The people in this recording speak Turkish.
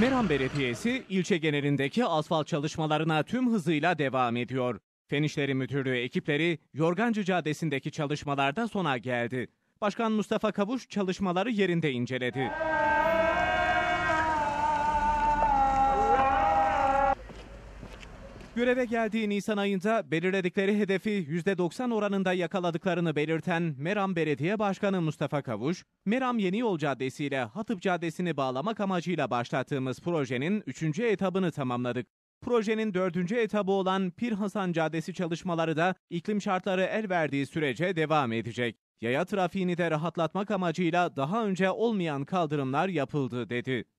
Meran Belediyesi ilçe genelindeki asfalt çalışmalarına tüm hızıyla devam ediyor. Fen İşleri Müdürlüğü ekipleri Yorgancı Caddesi'ndeki çalışmalarda sona geldi. Başkan Mustafa Kavuş çalışmaları yerinde inceledi. Göreve geldiği Nisan ayında belirledikleri hedefi %90 oranında yakaladıklarını belirten Meram Belediye Başkanı Mustafa Kavuş, Meram Yeni Yol Caddesi ile Hatıp Caddesi'ni bağlamak amacıyla başlattığımız projenin 3. etabını tamamladık. Projenin 4. etabı olan Pir Hasan Caddesi çalışmaları da iklim şartları el verdiği sürece devam edecek. Yaya trafiğini de rahatlatmak amacıyla daha önce olmayan kaldırımlar yapıldı dedi.